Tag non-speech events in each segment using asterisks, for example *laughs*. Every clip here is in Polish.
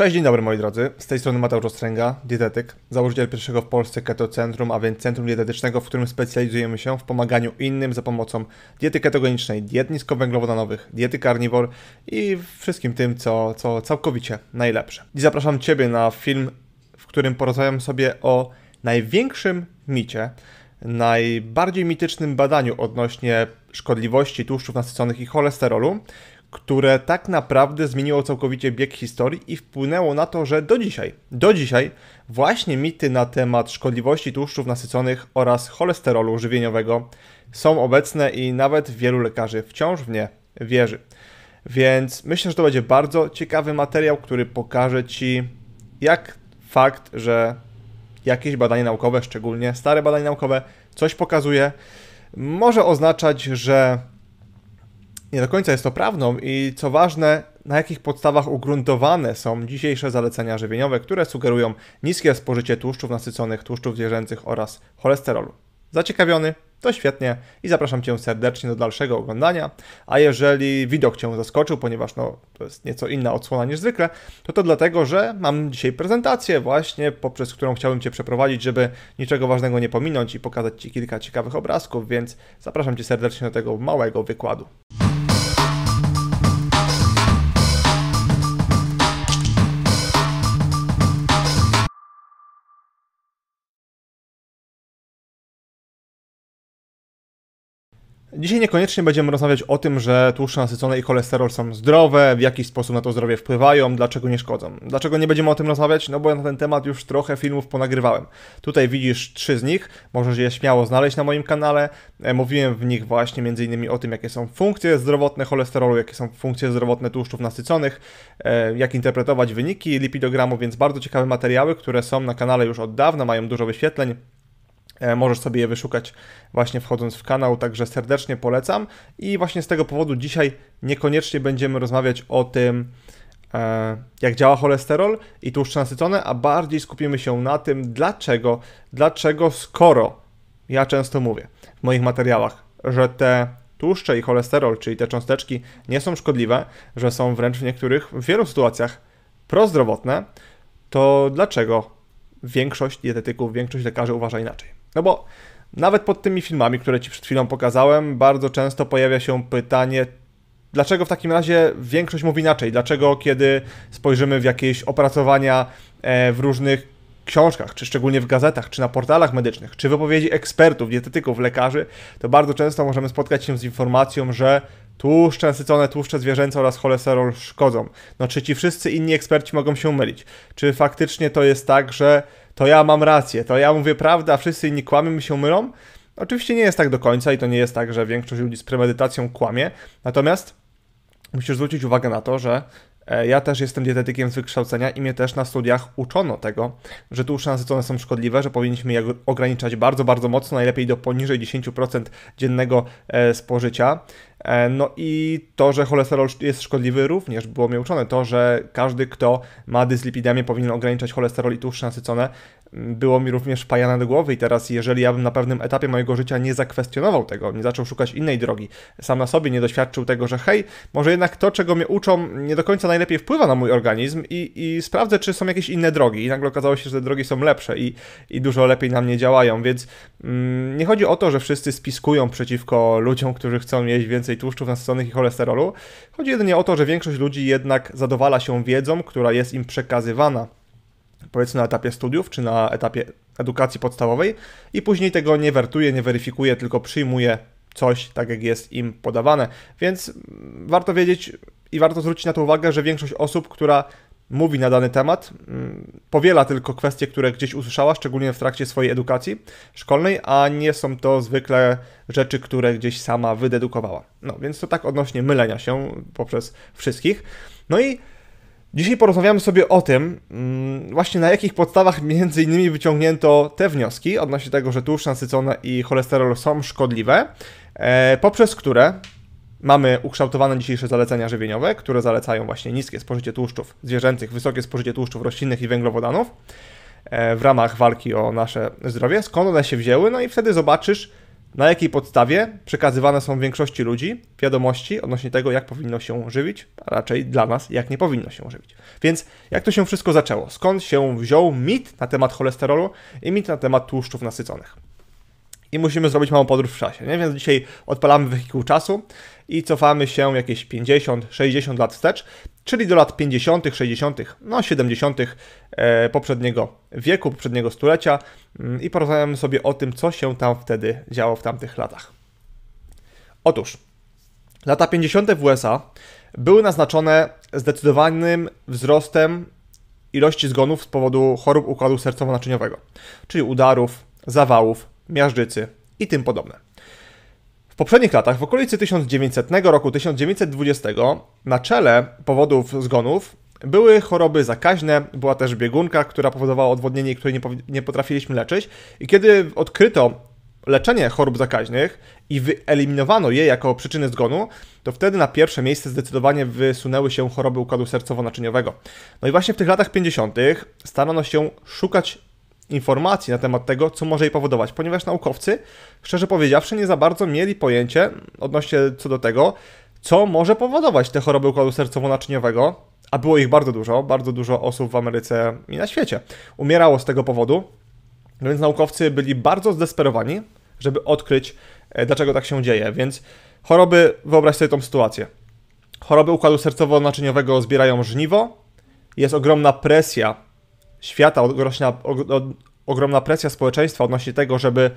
Cześć, dzień dobry moi drodzy. Z tej strony Mateusz Ostręga, dietetyk, założyciel pierwszego w Polsce Keto Centrum, a więc centrum dietetycznego, w którym specjalizujemy się w pomaganiu innym za pomocą diety ketogenicznej, diet niskowęglowodanowych, diety carnivore i wszystkim tym, co, co całkowicie najlepsze. I zapraszam Ciebie na film, w którym porozmawiam sobie o największym micie, najbardziej mitycznym badaniu odnośnie szkodliwości tłuszczów nasyconych i cholesterolu, które tak naprawdę zmieniło całkowicie bieg historii i wpłynęło na to, że do dzisiaj, do dzisiaj właśnie mity na temat szkodliwości tłuszczów nasyconych oraz cholesterolu żywieniowego są obecne i nawet wielu lekarzy wciąż w nie wierzy. Więc myślę, że to będzie bardzo ciekawy materiał, który pokaże Ci, jak fakt, że jakieś badanie naukowe, szczególnie stare badanie naukowe, coś pokazuje, może oznaczać, że nie do końca jest to prawdą i co ważne, na jakich podstawach ugruntowane są dzisiejsze zalecenia żywieniowe, które sugerują niskie spożycie tłuszczów nasyconych, tłuszczów zwierzęcych oraz cholesterolu. Zaciekawiony? To świetnie i zapraszam Cię serdecznie do dalszego oglądania. A jeżeli widok Cię zaskoczył, ponieważ no, to jest nieco inna odsłona niż zwykle, to to dlatego, że mam dzisiaj prezentację właśnie, poprzez którą chciałbym Cię przeprowadzić, żeby niczego ważnego nie pominąć i pokazać Ci kilka ciekawych obrazków, więc zapraszam Cię serdecznie do tego małego wykładu. Dzisiaj niekoniecznie będziemy rozmawiać o tym, że tłuszcze nasycone i cholesterol są zdrowe, w jaki sposób na to zdrowie wpływają, dlaczego nie szkodzą. Dlaczego nie będziemy o tym rozmawiać? No bo ja na ten temat już trochę filmów ponagrywałem. Tutaj widzisz trzy z nich, możesz je śmiało znaleźć na moim kanale. E, mówiłem w nich właśnie m.in. o tym, jakie są funkcje zdrowotne cholesterolu, jakie są funkcje zdrowotne tłuszczów nasyconych, e, jak interpretować wyniki lipidogramu, więc bardzo ciekawe materiały, które są na kanale już od dawna, mają dużo wyświetleń. E, możesz sobie je wyszukać właśnie wchodząc w kanał, także serdecznie polecam. I właśnie z tego powodu dzisiaj niekoniecznie będziemy rozmawiać o tym, e, jak działa cholesterol i tłuszcze nasycone, a bardziej skupimy się na tym, dlaczego, dlaczego skoro ja często mówię w moich materiałach, że te tłuszcze i cholesterol, czyli te cząsteczki, nie są szkodliwe, że są wręcz w niektórych, w wielu sytuacjach prozdrowotne, to dlaczego większość dietetyków, większość lekarzy uważa inaczej? No bo nawet pod tymi filmami, które Ci przed chwilą pokazałem, bardzo często pojawia się pytanie, dlaczego w takim razie większość mówi inaczej? Dlaczego kiedy spojrzymy w jakieś opracowania e, w różnych książkach, czy szczególnie w gazetach, czy na portalach medycznych, czy wypowiedzi ekspertów, dietetyków, lekarzy, to bardzo często możemy spotkać się z informacją, że Tłuszcze nasycone, tłuszcze zwierzęce oraz cholesterol szkodzą. No czy ci wszyscy inni eksperci mogą się mylić? Czy faktycznie to jest tak, że to ja mam rację, to ja mówię prawdę, a wszyscy inni kłamią i się mylą? Oczywiście nie jest tak do końca i to nie jest tak, że większość ludzi z premedytacją kłamie. Natomiast musisz zwrócić uwagę na to, że ja też jestem dietetykiem z wykształcenia i mnie też na studiach uczono tego, że tłuszcze nasycone są szkodliwe, że powinniśmy je ograniczać bardzo, bardzo mocno, najlepiej do poniżej 10% dziennego spożycia. No i to, że cholesterol jest szkodliwy również było mi uczone. To, że każdy, kto ma dyslipidemię powinien ograniczać cholesterol i tłuszcze nasycone, było mi również pajane do głowy i teraz jeżeli ja bym na pewnym etapie mojego życia nie zakwestionował tego, nie zaczął szukać innej drogi, sam na sobie nie doświadczył tego, że hej, może jednak to, czego mnie uczą, nie do końca najlepiej wpływa na mój organizm i, i sprawdzę, czy są jakieś inne drogi. I nagle okazało się, że te drogi są lepsze i, i dużo lepiej na mnie działają, więc mm, nie chodzi o to, że wszyscy spiskują przeciwko ludziom, którzy chcą jeść więcej tłuszczów nasyconych i cholesterolu. Chodzi jedynie o to, że większość ludzi jednak zadowala się wiedzą, która jest im przekazywana powiedzmy na etapie studiów czy na etapie edukacji podstawowej i później tego nie wertuje, nie weryfikuje, tylko przyjmuje coś tak, jak jest im podawane. Więc mm, warto wiedzieć i warto zwrócić na to uwagę, że większość osób, która mówi na dany temat, mm, powiela tylko kwestie, które gdzieś usłyszała, szczególnie w trakcie swojej edukacji szkolnej, a nie są to zwykle rzeczy, które gdzieś sama wydedukowała. No więc to tak odnośnie mylenia się poprzez wszystkich. No i Dzisiaj porozmawiamy sobie o tym, mm, właśnie na jakich podstawach między innymi wyciągnięto te wnioski odnośnie tego, że tłuszcz nasycone i cholesterol są szkodliwe, e, poprzez które mamy ukształtowane dzisiejsze zalecenia żywieniowe, które zalecają właśnie niskie spożycie tłuszczów zwierzęcych, wysokie spożycie tłuszczów roślinnych i węglowodanów e, w ramach walki o nasze zdrowie, skąd one się wzięły, no i wtedy zobaczysz, na jakiej podstawie przekazywane są większości ludzi wiadomości odnośnie tego, jak powinno się żywić, a raczej dla nas, jak nie powinno się żywić. Więc jak to się wszystko zaczęło? Skąd się wziął mit na temat cholesterolu i mit na temat tłuszczów nasyconych? I musimy zrobić małą podróż w czasie, nie? więc dzisiaj odpalamy wehikuł czasu i cofamy się jakieś 50-60 lat wstecz czyli do lat 50., 60., no 70. E, poprzedniego wieku, poprzedniego stulecia mm, i porozmawiamy sobie o tym, co się tam wtedy działo w tamtych latach. Otóż, lata 50. w USA były naznaczone zdecydowanym wzrostem ilości zgonów z powodu chorób układu sercowo-naczyniowego, czyli udarów, zawałów, miażdżycy i tym podobne poprzednich latach, w okolicy 1900 roku 1920, na czele powodów zgonów były choroby zakaźne, była też biegunka, która powodowała odwodnienie, której nie potrafiliśmy leczyć. I kiedy odkryto leczenie chorób zakaźnych i wyeliminowano je jako przyczyny zgonu, to wtedy na pierwsze miejsce zdecydowanie wysunęły się choroby układu sercowo-naczyniowego. No i właśnie w tych latach 50. starano się szukać informacji na temat tego, co może jej powodować, ponieważ naukowcy, szczerze powiedziawszy, nie za bardzo mieli pojęcie odnośnie co do tego, co może powodować te choroby układu sercowo-naczyniowego, a było ich bardzo dużo, bardzo dużo osób w Ameryce i na świecie umierało z tego powodu, no więc naukowcy byli bardzo zdesperowani, żeby odkryć, e, dlaczego tak się dzieje, więc choroby, wyobraź sobie tą sytuację. Choroby układu sercowo-naczyniowego zbierają żniwo, jest ogromna presja świata, rośnie ogromna presja społeczeństwa odnośnie tego, żeby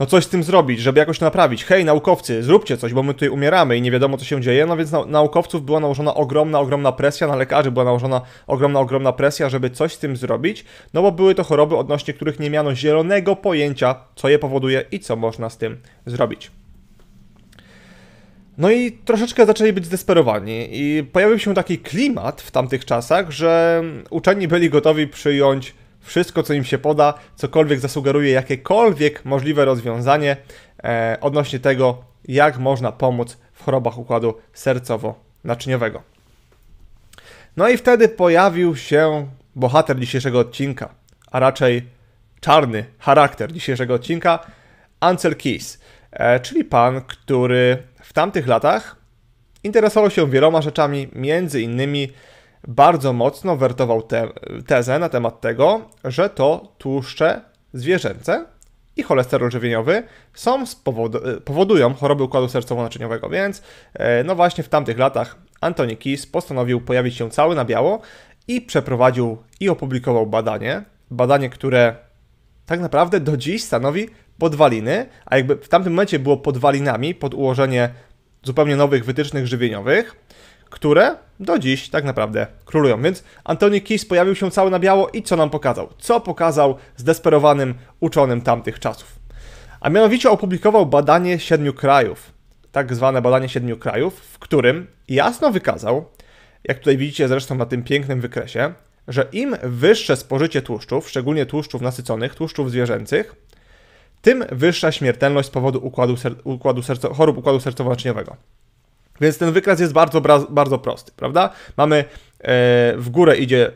no coś z tym zrobić, żeby jakoś naprawić. Hej, naukowcy, zróbcie coś, bo my tutaj umieramy i nie wiadomo, co się dzieje. No więc na, naukowców była nałożona ogromna, ogromna presja, na lekarzy była nałożona ogromna, ogromna presja, żeby coś z tym zrobić, no bo były to choroby, odnośnie których nie miano zielonego pojęcia, co je powoduje i co można z tym zrobić. No i troszeczkę zaczęli być zdesperowani i pojawił się taki klimat w tamtych czasach, że uczeni byli gotowi przyjąć wszystko, co im się poda, cokolwiek zasugeruje jakiekolwiek możliwe rozwiązanie e, odnośnie tego, jak można pomóc w chorobach układu sercowo-naczyniowego. No i wtedy pojawił się bohater dzisiejszego odcinka, a raczej czarny charakter dzisiejszego odcinka, Ansel Keys, e, czyli pan, który tamtych latach interesował się wieloma rzeczami, między innymi bardzo mocno wertował te, tezę na temat tego, że to tłuszcze zwierzęce i cholesterol żywieniowy są powodują choroby układu sercowo-naczyniowego, więc e, no właśnie w tamtych latach Antoni Kiss postanowił pojawić się cały na biało i przeprowadził i opublikował badanie, badanie, które tak naprawdę do dziś stanowi podwaliny, a jakby w tamtym momencie było podwalinami pod ułożenie zupełnie nowych wytycznych żywieniowych, które do dziś tak naprawdę królują. Więc Antoni Kiss pojawił się cały na biało i co nam pokazał? Co pokazał zdesperowanym uczonym tamtych czasów? A mianowicie opublikował badanie siedmiu krajów, tak zwane badanie siedmiu krajów, w którym jasno wykazał, jak tutaj widzicie zresztą na tym pięknym wykresie, że im wyższe spożycie tłuszczów, szczególnie tłuszczów nasyconych, tłuszczów zwierzęcych, tym wyższa śmiertelność z powodu układu, ser, układu serco, chorób układu sercowo-naczyniowego. Więc ten wykres jest bardzo, bardzo prosty, prawda? Mamy e, w górę idzie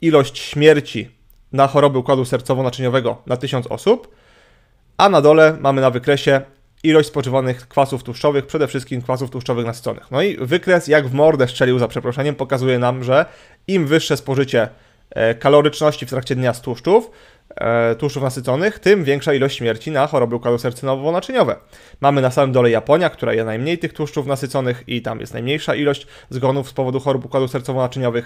ilość śmierci na choroby układu sercowo-naczyniowego na 1000 osób, a na dole mamy na wykresie ilość spożywanych kwasów tłuszczowych, przede wszystkim kwasów tłuszczowych nasyconych. No i wykres, jak w mordę strzelił za przeproszeniem, pokazuje nam, że im wyższe spożycie e, kaloryczności w trakcie dnia z tłuszczów, E, tłuszczów nasyconych, tym większa ilość śmierci na choroby układu sercowo-naczyniowe. Mamy na samym dole Japonia, która je najmniej tych tłuszczów nasyconych i tam jest najmniejsza ilość zgonów z powodu chorób układu sercowo-naczyniowych.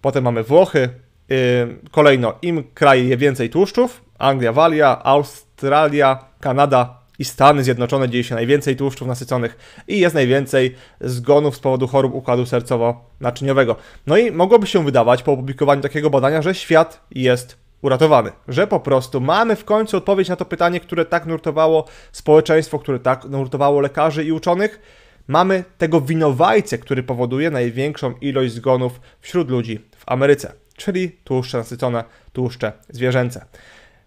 Potem mamy Włochy. Y, kolejno, im kraj je więcej tłuszczów, Anglia, Walia, Australia, Kanada i Stany Zjednoczone dzieje się najwięcej tłuszczów nasyconych i jest najwięcej zgonów z powodu chorób układu sercowo-naczyniowego. No i mogłoby się wydawać po opublikowaniu takiego badania, że świat jest uratowany. Że po prostu mamy w końcu odpowiedź na to pytanie, które tak nurtowało społeczeństwo, które tak nurtowało lekarzy i uczonych. Mamy tego winowajcę, który powoduje największą ilość zgonów wśród ludzi w Ameryce, czyli tłuszcze nasycone, tłuszcze zwierzęce.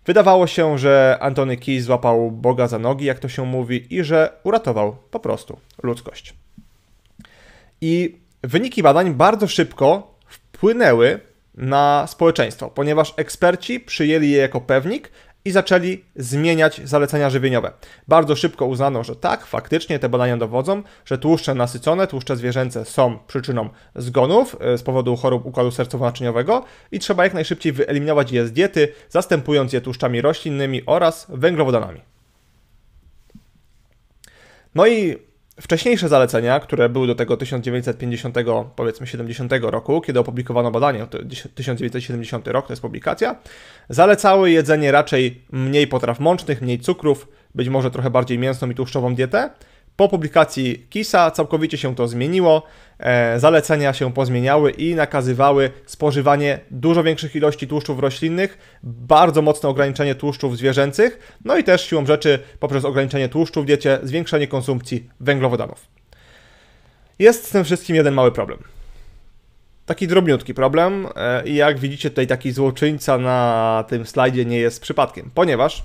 Wydawało się, że Antony Key złapał Boga za nogi, jak to się mówi, i że uratował po prostu ludzkość. I wyniki badań bardzo szybko wpłynęły na społeczeństwo, ponieważ eksperci przyjęli je jako pewnik i zaczęli zmieniać zalecenia żywieniowe. Bardzo szybko uznano, że tak, faktycznie te badania dowodzą, że tłuszcze nasycone, tłuszcze zwierzęce są przyczyną zgonów e, z powodu chorób układu sercowo-naczyniowego i trzeba jak najszybciej wyeliminować je z diety, zastępując je tłuszczami roślinnymi oraz węglowodanami. No i Wcześniejsze zalecenia, które były do tego 1950, powiedzmy 70 roku, kiedy opublikowano badanie, 1970 rok to jest publikacja, zalecały jedzenie raczej mniej potraw mącznych, mniej cukrów, być może trochę bardziej mięsną i tłuszczową dietę, po publikacji KISA całkowicie się to zmieniło, e, zalecenia się pozmieniały i nakazywały spożywanie dużo większych ilości tłuszczów roślinnych, bardzo mocne ograniczenie tłuszczów zwierzęcych, no i też siłą rzeczy poprzez ograniczenie tłuszczów w diecie zwiększenie konsumpcji węglowodanów. Jest z tym wszystkim jeden mały problem. Taki drobniutki problem e, i jak widzicie tutaj taki złoczyńca na tym slajdzie nie jest przypadkiem, ponieważ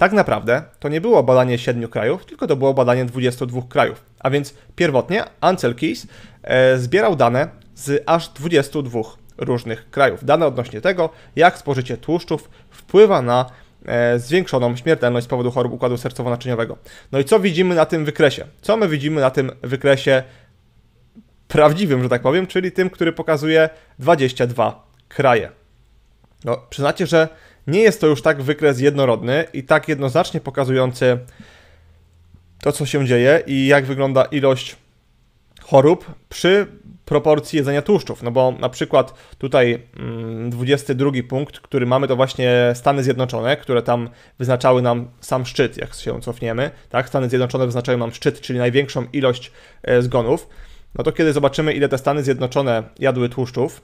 tak naprawdę to nie było badanie 7 krajów, tylko to było badanie 22 krajów. A więc pierwotnie Ansel Keys e, zbierał dane z aż 22 różnych krajów. Dane odnośnie tego, jak spożycie tłuszczów wpływa na e, zwiększoną śmiertelność z powodu chorób układu sercowo-naczyniowego. No i co widzimy na tym wykresie? Co my widzimy na tym wykresie prawdziwym, że tak powiem, czyli tym, który pokazuje 22 kraje. No, przyznacie, że nie jest to już tak wykres jednorodny i tak jednoznacznie pokazujący to, co się dzieje i jak wygląda ilość chorób przy proporcji jedzenia tłuszczów. No bo na przykład tutaj 22 mm, punkt, który mamy, to właśnie Stany Zjednoczone, które tam wyznaczały nam sam szczyt, jak się cofniemy. Tak? Stany Zjednoczone wyznaczały nam szczyt, czyli największą ilość e, zgonów. No to kiedy zobaczymy, ile te Stany Zjednoczone jadły tłuszczów,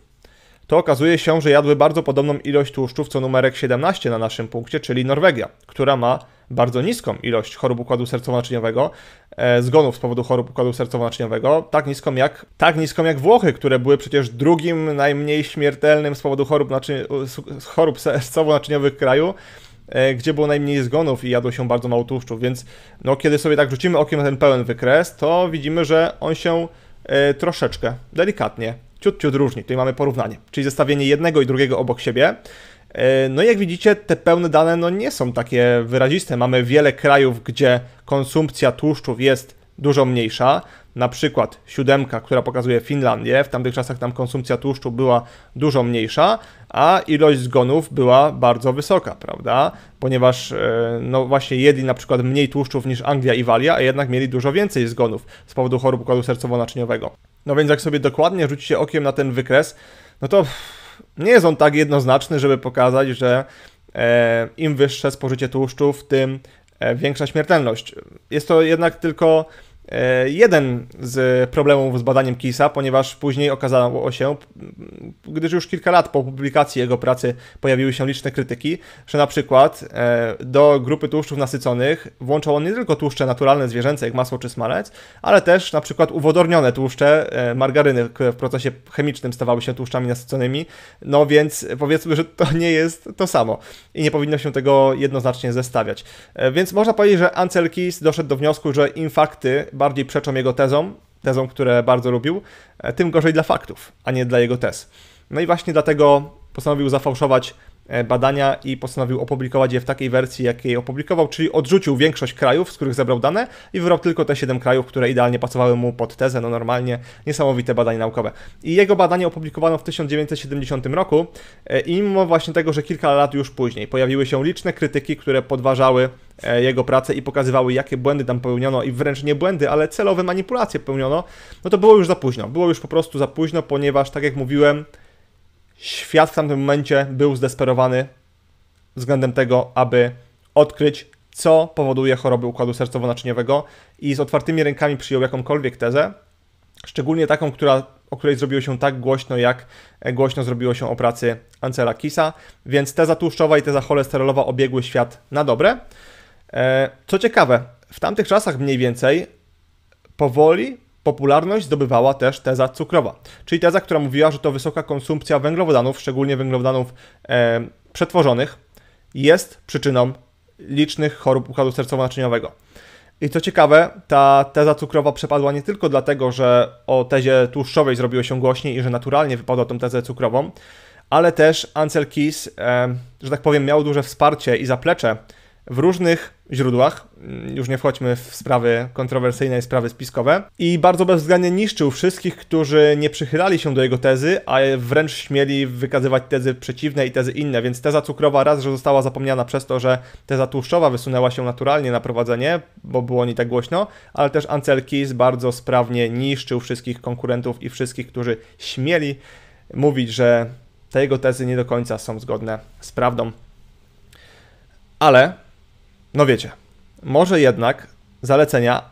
to okazuje się, że jadły bardzo podobną ilość tłuszczów co numerek 17 na naszym punkcie, czyli Norwegia, która ma bardzo niską ilość chorób układu sercowo-naczyniowego, e, zgonów z powodu chorób układu sercowo-naczyniowego, tak niską, jak, tak niską jak Włochy, które były przecież drugim najmniej śmiertelnym z powodu chorób, chorób sercowo-naczyniowych kraju, e, gdzie było najmniej zgonów i jadło się bardzo mało tłuszczów, więc no, kiedy sobie tak rzucimy okiem na ten pełen wykres, to widzimy, że on się e, troszeczkę, delikatnie ciut, ciut różni. Tutaj mamy porównanie, czyli zestawienie jednego i drugiego obok siebie. E, no i jak widzicie, te pełne dane no nie są takie wyraziste. Mamy wiele krajów, gdzie konsumpcja tłuszczów jest dużo mniejsza. Na przykład siódemka, która pokazuje Finlandię, w tamtych czasach tam konsumpcja tłuszczu była dużo mniejsza, a ilość zgonów była bardzo wysoka, prawda? Ponieważ e, no właśnie jedli na przykład mniej tłuszczów niż Anglia i Walia, a jednak mieli dużo więcej zgonów z powodu chorób układu sercowo-naczyniowego. No więc jak sobie dokładnie rzucicie okiem na ten wykres, no to nie jest on tak jednoznaczny, żeby pokazać, że e, im wyższe spożycie tłuszczów, tym e, większa śmiertelność. Jest to jednak tylko E, jeden z problemów z badaniem Kisa, ponieważ później okazało się, gdyż już kilka lat po publikacji jego pracy pojawiły się liczne krytyki, że na przykład e, do grupy tłuszczów nasyconych włączał on nie tylko tłuszcze naturalne zwierzęce, jak masło czy smalec, ale też na przykład uwodornione tłuszcze, e, margaryny, które w procesie chemicznym stawały się tłuszczami nasyconymi, no więc powiedzmy, że to nie jest to samo i nie powinno się tego jednoznacznie zestawiać. Więc można powiedzieć, że Ancel Kis doszedł do wniosku, że infakty bardziej przeczą jego tezom, tezom, które bardzo lubił, e, tym gorzej dla faktów, a nie dla jego tez. No i właśnie dlatego postanowił zafałszować E, badania i postanowił opublikować je w takiej wersji, jakiej opublikował, czyli odrzucił większość krajów, z których zebrał dane i wybrał tylko te 7 krajów, które idealnie pasowały mu pod tezę, no normalnie niesamowite badanie naukowe. I jego badanie opublikowano w 1970 roku e, i mimo właśnie tego, że kilka lat już później pojawiły się liczne krytyki, które podważały e, jego pracę i pokazywały, jakie błędy tam popełniono i wręcz nie błędy, ale celowe manipulacje popełniono, no to było już za późno. Było już po prostu za późno, ponieważ tak jak mówiłem, Świat w tamtym momencie był zdesperowany względem tego, aby odkryć, co powoduje choroby układu sercowo-naczyniowego i z otwartymi rękami przyjął jakąkolwiek tezę, szczególnie taką, która, o której zrobiło się tak głośno, jak e, głośno zrobiło się o pracy Ancela Kisa, więc teza tłuszczowa i teza cholesterolowa obiegły świat na dobre. E, co ciekawe, w tamtych czasach mniej więcej powoli Popularność zdobywała też teza cukrowa, czyli teza, która mówiła, że to wysoka konsumpcja węglowodanów, szczególnie węglowodanów e, przetworzonych, jest przyczyną licznych chorób układu sercowo-naczyniowego. I co ciekawe, ta teza cukrowa przepadła nie tylko dlatego, że o tezie tłuszczowej zrobiło się głośniej i że naturalnie wypadła tą tezę cukrową, ale też Ansel Keys, e, że tak powiem, miał duże wsparcie i zaplecze w różnych źródłach, mm, już nie wchodźmy w sprawy kontrowersyjne i sprawy spiskowe, i bardzo bezwzględnie niszczył wszystkich, którzy nie przychylali się do jego tezy, a wręcz śmieli wykazywać tezy przeciwne i tezy inne, więc teza cukrowa raz, że została zapomniana przez to, że teza tłuszczowa wysunęła się naturalnie na prowadzenie, bo było nie tak głośno, ale też Ancel Keys bardzo sprawnie niszczył wszystkich konkurentów i wszystkich, którzy śmieli mówić, że te jego tezy nie do końca są zgodne z prawdą. Ale no wiecie, może jednak zalecenia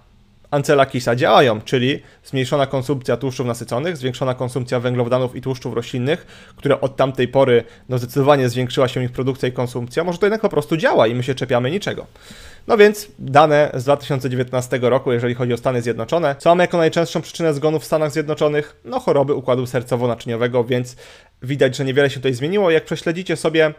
Ancela Kisa działają, czyli zmniejszona konsumpcja tłuszczów nasyconych, zwiększona konsumpcja węglowodanów i tłuszczów roślinnych, które od tamtej pory no zdecydowanie zwiększyła się ich produkcja i konsumpcja, może to jednak po prostu działa i my się czepiamy niczego. No więc dane z 2019 roku, jeżeli chodzi o Stany Zjednoczone, co mamy jako najczęstszą przyczynę zgonów w Stanach Zjednoczonych? No choroby układu sercowo-naczyniowego, więc widać, że niewiele się tutaj zmieniło. Jak prześledzicie sobie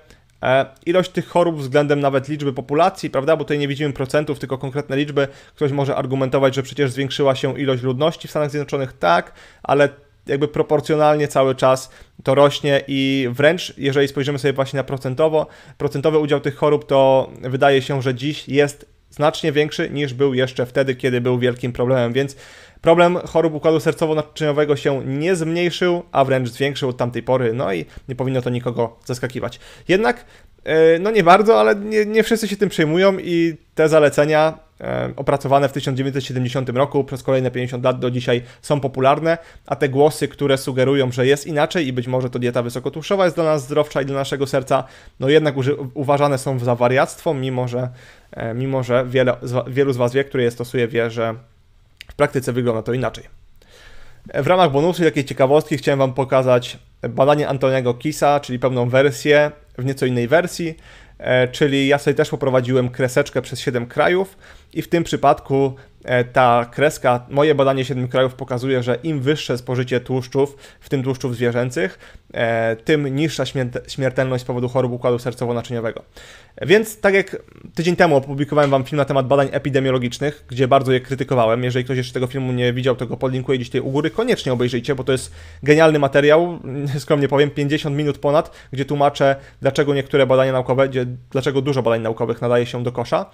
E, ilość tych chorób względem nawet liczby populacji, prawda? Bo tutaj nie widzimy procentów, tylko konkretne liczby. Ktoś może argumentować, że przecież zwiększyła się ilość ludności w Stanach Zjednoczonych, tak, ale jakby proporcjonalnie cały czas to rośnie i wręcz, jeżeli spojrzymy sobie właśnie na procentowo, procentowy udział tych chorób, to wydaje się, że dziś jest znacznie większy niż był jeszcze wtedy, kiedy był wielkim problemem, więc problem chorób układu sercowo-naczyniowego się nie zmniejszył, a wręcz zwiększył od tamtej pory, no i nie powinno to nikogo zaskakiwać. Jednak, e, no nie bardzo, ale nie, nie wszyscy się tym przejmują i te zalecenia E, opracowane w 1970 roku przez kolejne 50 lat do dzisiaj są popularne, a te głosy, które sugerują, że jest inaczej i być może to dieta wysokotłuszczowa jest dla nas zdrowsza i dla naszego serca, no jednak uważane są za wariactwo, mimo że, e, mimo że wiele, wielu z Was wie, które je stosuje, wie, że w praktyce wygląda to inaczej. E, w ramach bonusu jakiej ciekawostki chciałem Wam pokazać badanie Antoniego Kisa, czyli pełną wersję w nieco innej wersji, czyli ja sobie też poprowadziłem kreseczkę przez 7 krajów, i w tym przypadku e, ta kreska, moje badanie siedmiu krajów pokazuje, że im wyższe spożycie tłuszczów, w tym tłuszczów zwierzęcych, e, tym niższa śmiertelność z powodu chorób układu sercowo-naczyniowego. Więc tak jak tydzień temu opublikowałem Wam film na temat badań epidemiologicznych, gdzie bardzo je krytykowałem. Jeżeli ktoś jeszcze tego filmu nie widział, to go podlinkuję gdzieś tutaj u góry. Koniecznie obejrzyjcie, bo to jest genialny materiał, *laughs* skromnie powiem, 50 minut ponad, gdzie tłumaczę, dlaczego niektóre badania naukowe, gdzie, dlaczego dużo badań naukowych nadaje się do kosza.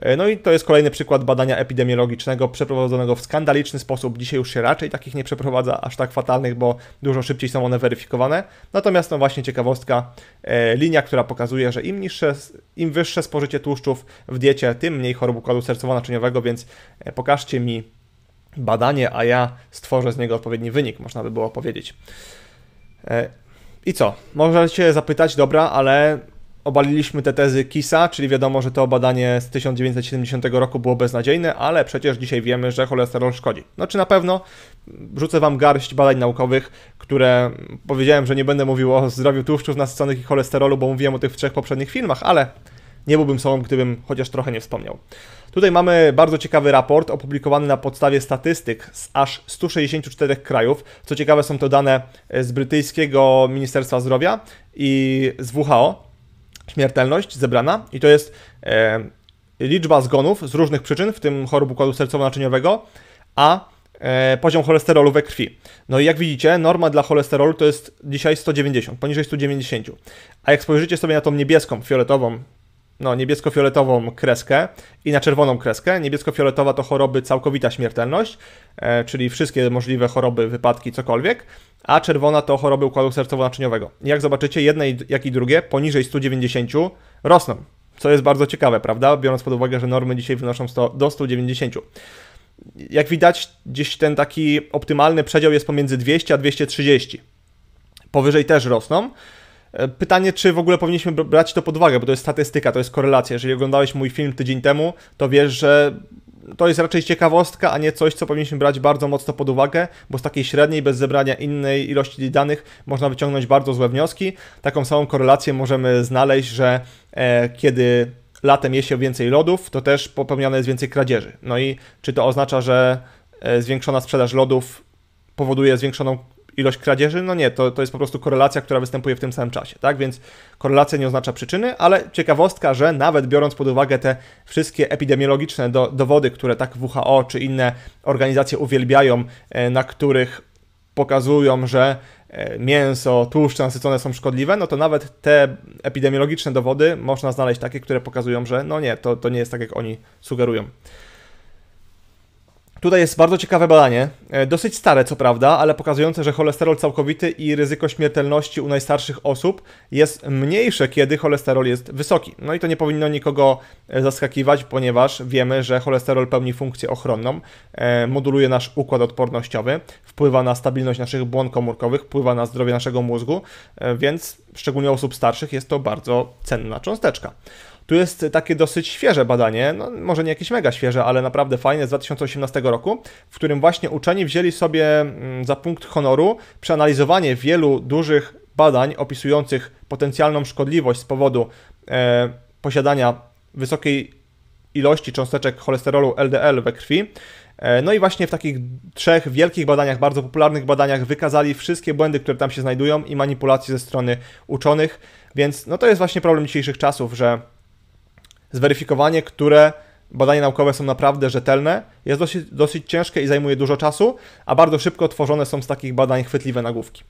E, no i to jest kolejny przykład badania epidemiologicznego przeprowadzonego w skandaliczny sposób. Dzisiaj już się raczej takich nie przeprowadza aż tak fatalnych, bo dużo szybciej są one weryfikowane. Natomiast no właśnie ciekawostka, e, linia, która pokazuje, że im niższe, im wyższe spożycie tłuszczów w diecie, tym mniej chorób układu sercowo-naczyniowego, więc e, pokażcie mi badanie, a ja stworzę z niego odpowiedni wynik, można by było powiedzieć. I co? Możecie zapytać, dobra, ale Obaliliśmy te tezy Kisa, czyli wiadomo, że to badanie z 1970 roku było beznadziejne, ale przecież dzisiaj wiemy, że cholesterol szkodzi. No czy na pewno? Rzucę Wam garść badań naukowych, które powiedziałem, że nie będę mówił o zdrowiu tłuszczów nasyconych i cholesterolu, bo mówiłem o tych w trzech poprzednich filmach, ale nie byłbym sobą, gdybym chociaż trochę nie wspomniał. Tutaj mamy bardzo ciekawy raport opublikowany na podstawie statystyk z aż 164 krajów. Co ciekawe, są to dane z brytyjskiego Ministerstwa Zdrowia i z WHO śmiertelność zebrana i to jest e, liczba zgonów z różnych przyczyn, w tym chorób układu sercowo-naczyniowego, a e, poziom cholesterolu we krwi. No i jak widzicie, norma dla cholesterolu to jest dzisiaj 190, poniżej 190. A jak spojrzycie sobie na tą niebieską, fioletową, no niebiesko-fioletową kreskę i na czerwoną kreskę, niebiesko-fioletowa to choroby całkowita śmiertelność, e, czyli wszystkie możliwe choroby, wypadki, cokolwiek, a czerwona to choroby układu sercowo-naczyniowego. Jak zobaczycie, jedne jak i drugie poniżej 190 rosną, co jest bardzo ciekawe, prawda? Biorąc pod uwagę, że normy dzisiaj wynoszą 100, do 190. Jak widać, gdzieś ten taki optymalny przedział jest pomiędzy 200 a 230. Powyżej też rosną. E, pytanie, czy w ogóle powinniśmy brać to pod uwagę, bo to jest statystyka, to jest korelacja. Jeżeli oglądałeś mój film tydzień temu, to wiesz, że to jest raczej ciekawostka, a nie coś, co powinniśmy brać bardzo mocno pod uwagę, bo z takiej średniej, bez zebrania innej ilości danych, można wyciągnąć bardzo złe wnioski. Taką samą korelację możemy znaleźć, że e, kiedy latem je się więcej lodów, to też popełniane jest więcej kradzieży. No i czy to oznacza, że e, zwiększona sprzedaż lodów powoduje zwiększoną ilość kradzieży, no nie, to, to jest po prostu korelacja, która występuje w tym samym czasie, tak? Więc korelacja nie oznacza przyczyny, ale ciekawostka, że nawet biorąc pod uwagę te wszystkie epidemiologiczne do, dowody, które tak WHO czy inne organizacje uwielbiają, e, na których pokazują, że e, mięso, tłuszcze nasycone są szkodliwe, no to nawet te epidemiologiczne dowody można znaleźć takie, które pokazują, że no nie, to, to nie jest tak, jak oni sugerują. Tutaj jest bardzo ciekawe badanie, e, dosyć stare co prawda, ale pokazujące, że cholesterol całkowity i ryzyko śmiertelności u najstarszych osób jest mniejsze, kiedy cholesterol jest wysoki. No i to nie powinno nikogo e, zaskakiwać, ponieważ wiemy, że cholesterol pełni funkcję ochronną, e, moduluje nasz układ odpornościowy, wpływa na stabilność naszych błon komórkowych, wpływa na zdrowie naszego mózgu, więc szczególnie osób starszych jest to bardzo cenna cząsteczka. Tu jest takie dosyć świeże badanie, no, może nie jakieś mega świeże, ale naprawdę fajne z 2018 roku, w którym właśnie uczeni wzięli sobie mm, za punkt honoru przeanalizowanie wielu dużych badań opisujących potencjalną szkodliwość z powodu e, posiadania wysokiej ilości cząsteczek cholesterolu LDL we krwi. E, no i właśnie w takich trzech wielkich badaniach, bardzo popularnych badaniach, wykazali wszystkie błędy, które tam się znajdują i manipulacje ze strony uczonych. Więc no to jest właśnie problem dzisiejszych czasów, że zweryfikowanie, które badania naukowe są naprawdę rzetelne, jest dosyć, dosyć ciężkie i zajmuje dużo czasu, a bardzo szybko tworzone są z takich badań chwytliwe nagłówki.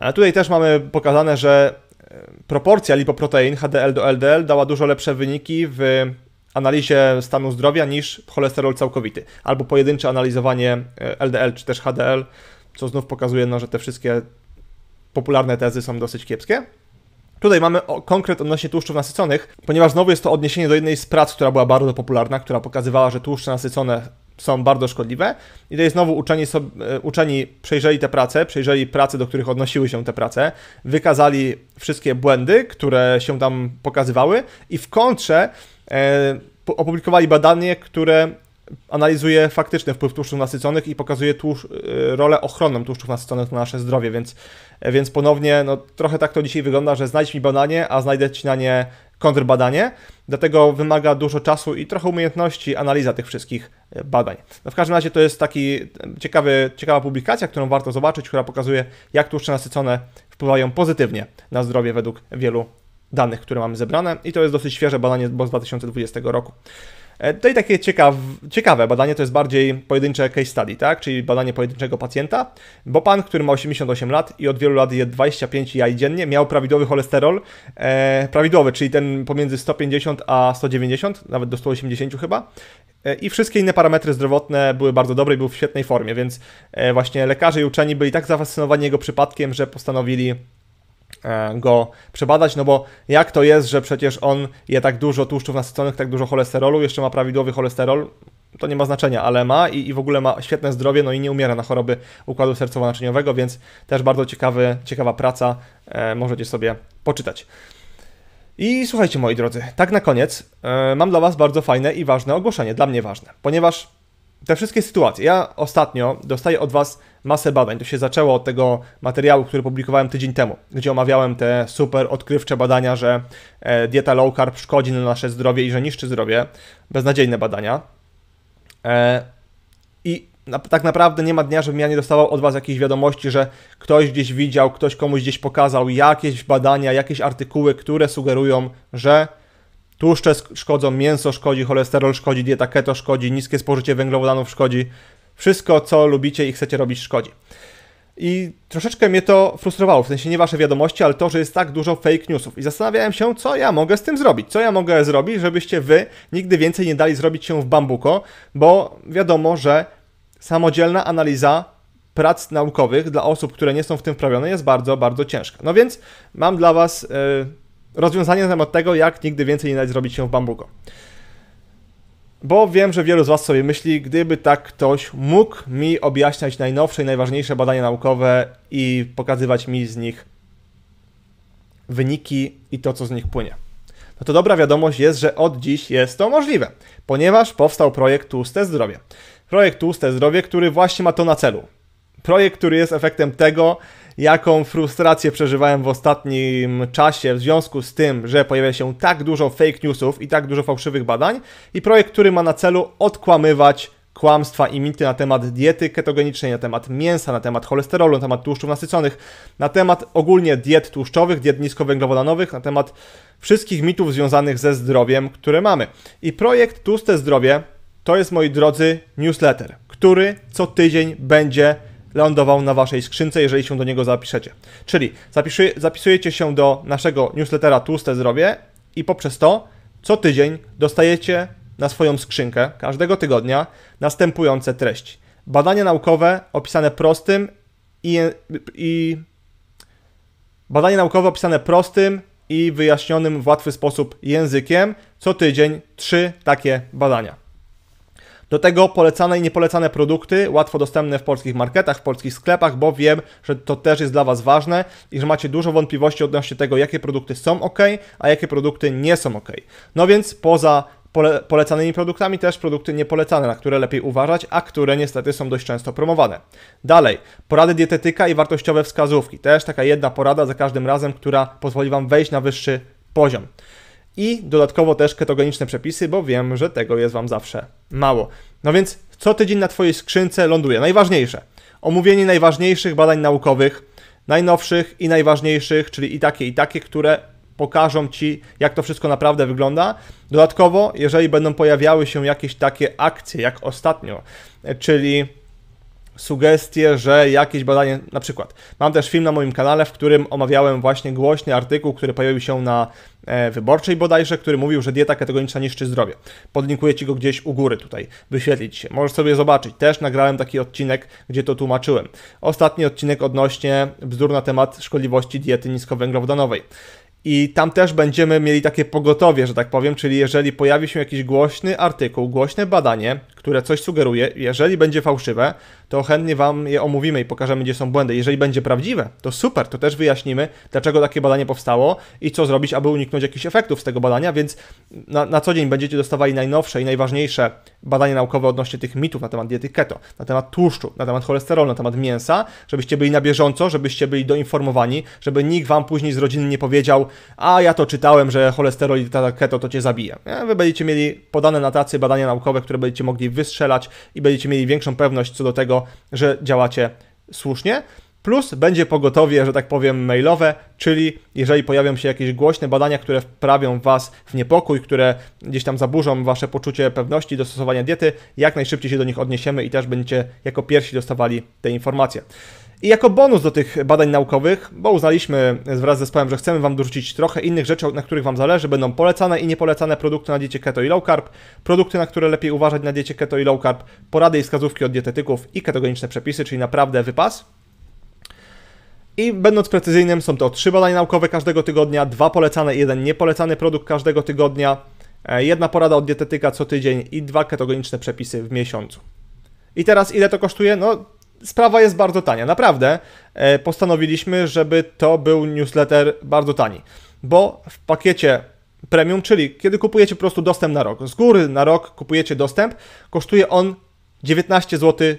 E, tutaj też mamy pokazane, że e, proporcja lipoprotein HDL do LDL dała dużo lepsze wyniki w analizie stanu zdrowia niż cholesterol całkowity, albo pojedyncze analizowanie LDL e, czy też HDL, co znów pokazuje, no, że te wszystkie popularne tezy są dosyć kiepskie. Tutaj mamy konkret odnośnie tłuszczów nasyconych, ponieważ znowu jest to odniesienie do jednej z prac, która była bardzo popularna, która pokazywała, że tłuszcze nasycone są bardzo szkodliwe. I tutaj znowu uczeni, sobie, uczeni przejrzeli te prace, przejrzeli prace, do których odnosiły się te prace, wykazali wszystkie błędy, które się tam pokazywały i w kontrze e, opublikowali badanie, które analizuje faktyczny wpływ tłuszczów nasyconych i pokazuje e, rolę ochronną tłuszczów nasyconych na nasze zdrowie, więc E, więc ponownie, no trochę tak to dzisiaj wygląda, że znajdź mi badanie, a znajdę ci na nie kontrbadanie. Dlatego wymaga dużo czasu i trochę umiejętności analiza tych wszystkich e, badań. No w każdym razie to jest taki e, ciekawy, ciekawa publikacja, którą warto zobaczyć, która pokazuje, jak tłuszcze nasycone wpływają pozytywnie na zdrowie według wielu danych, które mamy zebrane i to jest dosyć świeże badanie z 2020 roku. E, to i takie ciekaw, ciekawe badanie, to jest bardziej pojedyncze case study, tak? czyli badanie pojedynczego pacjenta, bo pan, który ma 88 lat i od wielu lat je 25 jaj dziennie, miał prawidłowy cholesterol, e, prawidłowy, czyli ten pomiędzy 150 a 190, nawet do 180 chyba, e, i wszystkie inne parametry zdrowotne były bardzo dobre i był w świetnej formie, więc e, właśnie lekarze i uczeni byli tak zafascynowani jego przypadkiem, że postanowili E, go przebadać, no bo jak to jest, że przecież on je tak dużo tłuszczów nasyconych, tak dużo cholesterolu, jeszcze ma prawidłowy cholesterol, to nie ma znaczenia, ale ma i, i w ogóle ma świetne zdrowie, no i nie umiera na choroby układu sercowo-naczyniowego, więc też bardzo ciekawy, ciekawa praca, e, możecie sobie poczytać. I słuchajcie moi drodzy, tak na koniec e, mam dla Was bardzo fajne i ważne ogłoszenie, dla mnie ważne, ponieważ te wszystkie sytuacje. Ja ostatnio dostaję od Was masę badań. To się zaczęło od tego materiału, który publikowałem tydzień temu, gdzie omawiałem te super odkrywcze badania, że e, dieta low carb szkodzi na nasze zdrowie i że niszczy zdrowie. Beznadziejne badania. E, I tak naprawdę nie ma dnia, żebym ja nie dostawał od Was jakichś wiadomości, że ktoś gdzieś widział, ktoś komuś gdzieś pokazał jakieś badania, jakieś artykuły, które sugerują, że Tłuszcze szkodzą, mięso szkodzi, cholesterol szkodzi, dieta keto szkodzi, niskie spożycie węglowodanów szkodzi. Wszystko, co lubicie i chcecie robić, szkodzi. I troszeczkę mnie to frustrowało, w sensie nie wasze wiadomości, ale to, że jest tak dużo fake newsów. I zastanawiałem się, co ja mogę z tym zrobić. Co ja mogę zrobić, żebyście wy nigdy więcej nie dali zrobić się w bambuko, bo wiadomo, że samodzielna analiza prac naukowych dla osób, które nie są w tym wprawione, jest bardzo, bardzo ciężka. No więc mam dla was. Yy rozwiązanie na temat tego, jak nigdy więcej nie dać zrobić się w Bambuko. Bo wiem, że wielu z Was sobie myśli, gdyby tak ktoś mógł mi objaśniać najnowsze i najważniejsze badania naukowe i pokazywać mi z nich wyniki i to, co z nich płynie. No to dobra wiadomość jest, że od dziś jest to możliwe, ponieważ powstał projekt Tłuste Zdrowie. Projekt Tłuste Zdrowie, który właśnie ma to na celu. Projekt, który jest efektem tego, jaką frustrację przeżywałem w ostatnim czasie w związku z tym, że pojawia się tak dużo fake newsów i tak dużo fałszywych badań i projekt, który ma na celu odkłamywać kłamstwa i mity na temat diety ketogenicznej, na temat mięsa, na temat cholesterolu, na temat tłuszczów nasyconych, na temat ogólnie diet tłuszczowych, diet niskowęglowodanowych, na temat wszystkich mitów związanych ze zdrowiem, które mamy. I projekt Tłuste Zdrowie to jest, moi drodzy, newsletter, który co tydzień będzie lądował na waszej skrzynce, jeżeli się do niego zapiszecie. Czyli zapisujecie się do naszego newslettera Tłuste Zdrowie i poprzez to co tydzień dostajecie na swoją skrzynkę każdego tygodnia następujące treści. Badania naukowe opisane prostym i, i badania naukowe opisane prostym i wyjaśnionym w łatwy sposób językiem. Co tydzień trzy takie badania. Do tego polecane i niepolecane produkty, łatwo dostępne w polskich marketach, w polskich sklepach, bo wiem, że to też jest dla Was ważne i że macie dużo wątpliwości odnośnie tego, jakie produkty są ok, a jakie produkty nie są ok. No więc poza pole polecanymi produktami też produkty niepolecane, na które lepiej uważać, a które niestety są dość często promowane. Dalej, porady dietetyka i wartościowe wskazówki. Też taka jedna porada za każdym razem, która pozwoli Wam wejść na wyższy poziom i dodatkowo też ketogeniczne przepisy, bo wiem, że tego jest Wam zawsze mało. No więc co tydzień na Twojej skrzynce ląduje najważniejsze. Omówienie najważniejszych badań naukowych, najnowszych i najważniejszych, czyli i takie, i takie, które pokażą Ci, jak to wszystko naprawdę wygląda. Dodatkowo, jeżeli będą pojawiały się jakieś takie akcje, jak ostatnio, czyli sugestie, że jakieś badanie, na przykład. Mam też film na moim kanale, w którym omawiałem właśnie głośny artykuł, który pojawił się na e, Wyborczej bodajże, który mówił, że dieta kategoryczna niszczy zdrowie. Podlinkuję Ci go gdzieś u góry tutaj, wyświetlić się. Możesz sobie zobaczyć. Też nagrałem taki odcinek, gdzie to tłumaczyłem. Ostatni odcinek odnośnie bzdur na temat szkodliwości diety niskowęglowodanowej. I tam też będziemy mieli takie pogotowie, że tak powiem, czyli jeżeli pojawi się jakiś głośny artykuł, głośne badanie, które coś sugeruje, jeżeli będzie fałszywe, to chętnie Wam je omówimy i pokażemy, gdzie są błędy. Jeżeli będzie prawdziwe, to super, to też wyjaśnimy, dlaczego takie badanie powstało i co zrobić, aby uniknąć jakichś efektów z tego badania, więc na, na co dzień będziecie dostawali najnowsze i najważniejsze badania naukowe odnośnie tych mitów na temat diety keto, na temat tłuszczu, na temat cholesterolu, na temat mięsa, żebyście byli na bieżąco, żebyście byli doinformowani, żeby nikt Wam później z rodziny nie powiedział, a ja to czytałem, że cholesterol i dieta keto to Cię zabije. Wy będziecie mieli podane na tacy badania naukowe, które będziecie mogli wystrzelać i będziecie mieli większą pewność co do tego, że działacie słusznie. Plus będzie pogotowie, że tak powiem, mailowe, czyli jeżeli pojawią się jakieś głośne badania, które wprawią Was w niepokój, które gdzieś tam zaburzą Wasze poczucie pewności dostosowania diety, jak najszybciej się do nich odniesiemy i też będziecie jako pierwsi dostawali te informacje. I jako bonus do tych badań naukowych, bo uznaliśmy wraz z zespołem, że chcemy Wam dorzucić trochę innych rzeczy, na których Wam zależy, będą polecane i niepolecane produkty na diecie keto i low carb, produkty, na które lepiej uważać na diecie keto i low carb, porady i wskazówki od dietetyków i ketogeniczne przepisy, czyli naprawdę wypas. I będąc precyzyjnym, są to trzy badania naukowe każdego tygodnia, dwa polecane i jeden niepolecany produkt każdego tygodnia, e, jedna porada od dietetyka co tydzień i dwa ketogeniczne przepisy w miesiącu. I teraz ile to kosztuje? No sprawa jest bardzo tania. Naprawdę e, postanowiliśmy, żeby to był newsletter bardzo tani, bo w pakiecie premium, czyli kiedy kupujecie po prostu dostęp na rok, z góry na rok kupujecie dostęp, kosztuje on 19 zł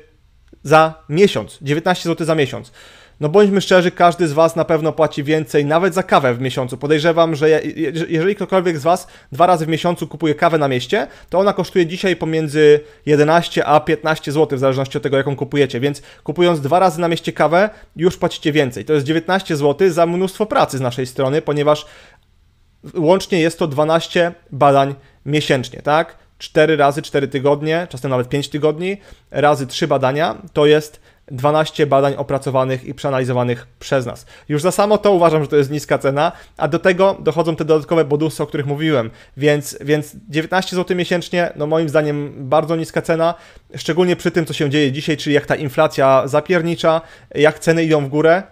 za miesiąc. 19 zł za miesiąc. No bądźmy szczerzy, każdy z Was na pewno płaci więcej, nawet za kawę w miesiącu. Podejrzewam, że jeżeli ktokolwiek z Was dwa razy w miesiącu kupuje kawę na mieście, to ona kosztuje dzisiaj pomiędzy 11 a 15 zł, w zależności od tego, jaką kupujecie. Więc kupując dwa razy na mieście kawę, już płacicie więcej. To jest 19 zł za mnóstwo pracy z naszej strony, ponieważ łącznie jest to 12 badań miesięcznie, tak? 4 razy 4 tygodnie, czasem nawet 5 tygodni, razy 3 badania, to jest 12 badań opracowanych i przeanalizowanych przez nas. Już za samo to uważam, że to jest niska cena, a do tego dochodzą te dodatkowe bonusy, o których mówiłem, więc, więc 19 zł miesięcznie, no moim zdaniem bardzo niska cena, szczególnie przy tym, co się dzieje dzisiaj, czyli jak ta inflacja zapiernicza, jak ceny idą w górę,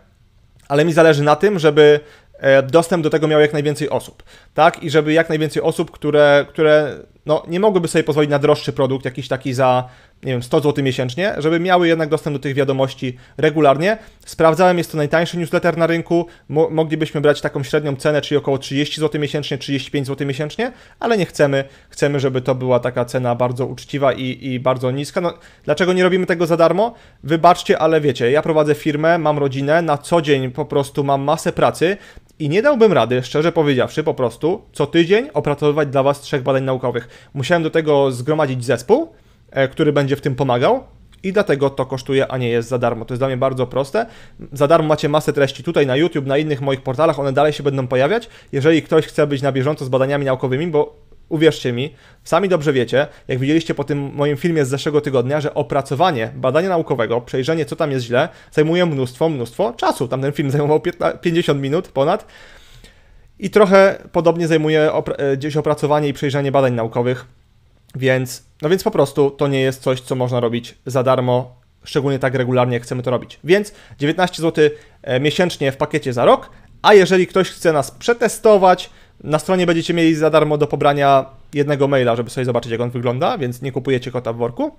ale mi zależy na tym, żeby e, dostęp do tego miał jak najwięcej osób, tak? I żeby jak najwięcej osób, które, które no, nie mogłyby sobie pozwolić na droższy produkt, jakiś taki za nie wiem, 100 zł miesięcznie, żeby miały jednak dostęp do tych wiadomości regularnie. Sprawdzałem, jest to najtańszy newsletter na rynku. Mo moglibyśmy brać taką średnią cenę, czyli około 30 zł miesięcznie, 35 zł miesięcznie, ale nie chcemy. Chcemy, żeby to była taka cena bardzo uczciwa i, i bardzo niska. No, dlaczego nie robimy tego za darmo? Wybaczcie, ale wiecie, ja prowadzę firmę, mam rodzinę, na co dzień po prostu mam masę pracy. I nie dałbym rady, szczerze powiedziawszy, po prostu co tydzień opracowywać dla Was trzech badań naukowych. Musiałem do tego zgromadzić zespół, E, który będzie w tym pomagał. I dlatego to kosztuje, a nie jest za darmo. To jest dla mnie bardzo proste. Za darmo macie masę treści tutaj na YouTube, na innych moich portalach, one dalej się będą pojawiać. Jeżeli ktoś chce być na bieżąco z badaniami naukowymi, bo uwierzcie mi, sami dobrze wiecie, jak widzieliście po tym moim filmie z zeszłego tygodnia, że opracowanie badania naukowego, przejrzenie co tam jest źle, zajmuje mnóstwo, mnóstwo czasu. Tamten film zajmował 50 minut ponad. I trochę podobnie zajmuje opra- e, gdzieś opracowanie i przejrzenie badań naukowych więc, no więc po prostu to nie jest coś, co można robić za darmo, szczególnie tak regularnie, jak chcemy to robić. Więc 19 zł e, miesięcznie w pakiecie za rok, a jeżeli ktoś chce nas przetestować, na stronie będziecie mieli za darmo do pobrania jednego maila, żeby sobie zobaczyć, jak on wygląda, więc nie kupujecie kota w worku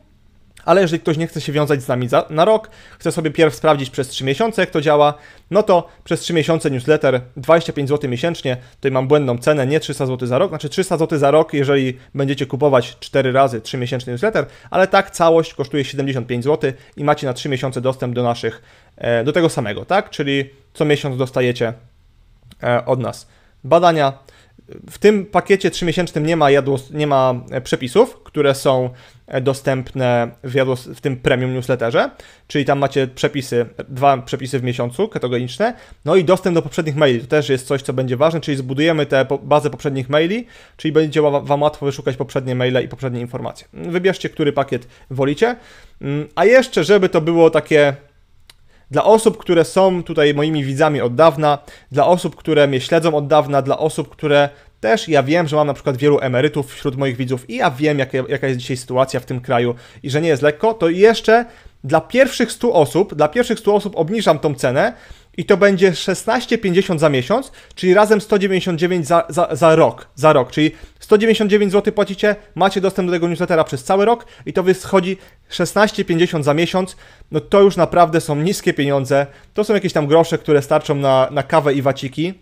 ale jeżeli ktoś nie chce się wiązać z nami za, na rok, chce sobie pierw sprawdzić przez 3 miesiące, jak to działa, no to przez 3 miesiące newsletter 25 zł miesięcznie, tutaj mam błędną cenę, nie 300 zł za rok, znaczy 300 zł za rok, jeżeli będziecie kupować 4 razy 3 miesięczny newsletter, ale tak całość kosztuje 75 zł i macie na 3 miesiące dostęp do naszych, e, do tego samego, tak? Czyli co miesiąc dostajecie e, od nas badania, w tym pakiecie trzymiesięcznym nie ma, nie ma e, przepisów, które są e, dostępne w, w tym premium newsletterze, czyli tam macie przepisy, dwa przepisy w miesiącu kategoryczne, no i dostęp do poprzednich maili. To też jest coś, co będzie ważne, czyli zbudujemy tę bazę poprzednich maili, czyli będzie Wam łatwo wyszukać poprzednie maile i poprzednie informacje. Wybierzcie, który pakiet wolicie. Mm, a jeszcze, żeby to było takie dla osób, które są tutaj moimi widzami od dawna, dla osób, które mnie śledzą od dawna, dla osób, które też ja wiem, że mam na przykład wielu emerytów wśród moich widzów i ja wiem, jaka, jaka jest dzisiaj sytuacja w tym kraju i że nie jest lekko, to jeszcze dla pierwszych 100 osób, dla pierwszych 100 osób obniżam tą cenę, i to będzie 16,50 za miesiąc, czyli razem 199 za, za, za rok, za rok, czyli 199 zł płacicie, macie dostęp do tego newslettera przez cały rok i to wyschodzi 16,50 za miesiąc, no to już naprawdę są niskie pieniądze, to są jakieś tam grosze, które starczą na, na kawę i waciki,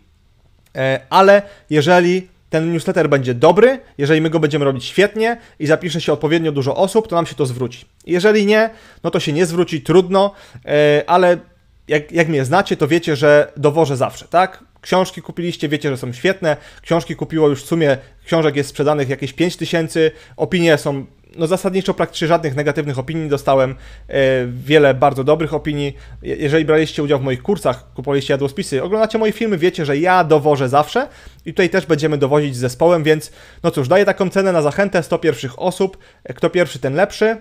e, ale jeżeli ten newsletter będzie dobry, jeżeli my go będziemy robić świetnie i zapisze się odpowiednio dużo osób, to nam się to zwróci. Jeżeli nie, no to się nie zwróci, trudno, e, ale jak, jak mnie znacie, to wiecie, że dowożę zawsze, tak? Książki kupiliście, wiecie, że są świetne. Książki kupiło już w sumie, książek jest sprzedanych jakieś 5 tysięcy. Opinie są, no zasadniczo praktycznie żadnych negatywnych opinii dostałem. E, wiele bardzo dobrych opinii. Je jeżeli braliście udział w moich kursach, kupowaliście jadłospisy, oglądacie moje filmy, wiecie, że ja dowożę zawsze. I tutaj też będziemy dowozić z zespołem, więc no cóż, daję taką cenę na zachętę 100 pierwszych osób. E, kto pierwszy, ten lepszy.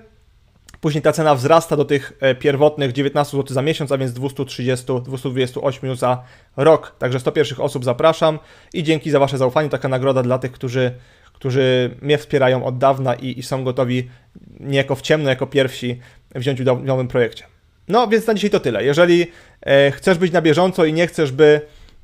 Później ta cena wzrasta do tych e, pierwotnych 19 zł za miesiąc, a więc 230-228 zł za rok. Także 100 pierwszych osób zapraszam i dzięki za Wasze zaufanie. Taka nagroda dla tych, którzy, którzy mnie wspierają od dawna i, i są gotowi niejako w ciemno, jako pierwsi wziąć udział w nowym projekcie. No więc na dzisiaj to tyle. Jeżeli e, chcesz być na bieżąco i nie chcesz, by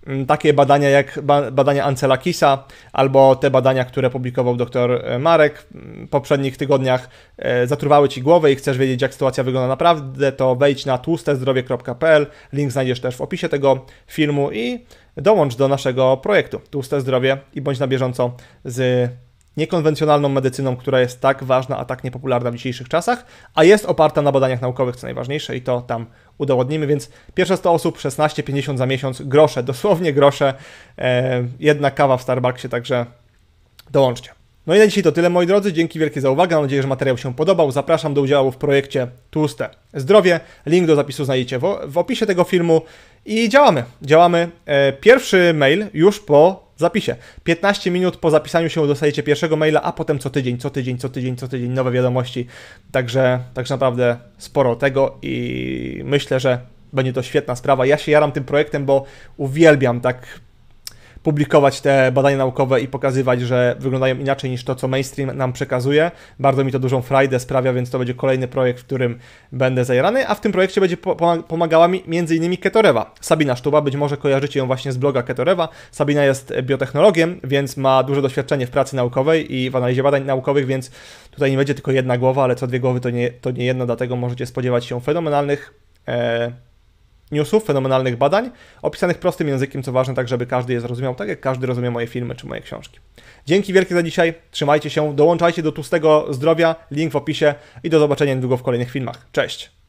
Mm, takie badania jak badania Ancelakisa albo te badania, które publikował dr e, Marek mm, w poprzednich tygodniach e, zatruwały Ci głowę i chcesz wiedzieć jak sytuacja wygląda naprawdę, to wejdź na tłustezdrowie.pl, link znajdziesz też w opisie tego filmu i dołącz do naszego projektu Tłuste Zdrowie i bądź na bieżąco z niekonwencjonalną medycyną, która jest tak ważna, a tak niepopularna w dzisiejszych czasach, a jest oparta na badaniach naukowych, co najważniejsze, i to tam udowodnimy. Więc pierwsze 100 osób 16,50 za miesiąc, grosze, *laughs* dosłownie grosze, e, jedna kawa w Starbucksie, także dołączcie. No i na dzisiaj to tyle, moi drodzy. Dzięki wielkie za uwagę. Mam nadzieję, że materiał się podobał. Zapraszam do udziału w projekcie Tłuste Zdrowie. Link do zapisu znajdziecie w, opisie tego filmu. I działamy. Działamy. E, pierwszy mail już po zapisie. 15 minut po zapisaniu się dostajecie pierwszego maila, a potem co tydzień, co tydzień, co tydzień, co tydzień nowe wiadomości. Także, także naprawdę sporo tego i myślę, że będzie to świetna sprawa. Ja się jaram tym projektem, bo uwielbiam tak publikować te badania naukowe i pokazywać, że wyglądają inaczej niż to, co mainstream nam przekazuje. Bardzo mi to dużą frajdę sprawia, więc to będzie kolejny projekt, w którym będę zajrany, a w tym projekcie będzie pomagała mi m.in. Ketorewa, Sabina Sztuba, być może kojarzycie ją właśnie z bloga Ketorewa. Sabina jest biotechnologiem, więc ma duże doświadczenie w pracy naukowej i w analizie badań naukowych, więc tutaj nie będzie tylko jedna głowa, ale co dwie głowy to nie, to nie jedna, dlatego możecie spodziewać się fenomenalnych e, newsów, fenomenalnych badań, opisanych prostym językiem, co ważne, tak żeby każdy je zrozumiał, tak jak każdy rozumie moje filmy czy moje książki. Dzięki wielkie za dzisiaj, trzymajcie się, dołączajcie do tłustego zdrowia, link w opisie i do zobaczenia niedługo w kolejnych filmach. Cześć!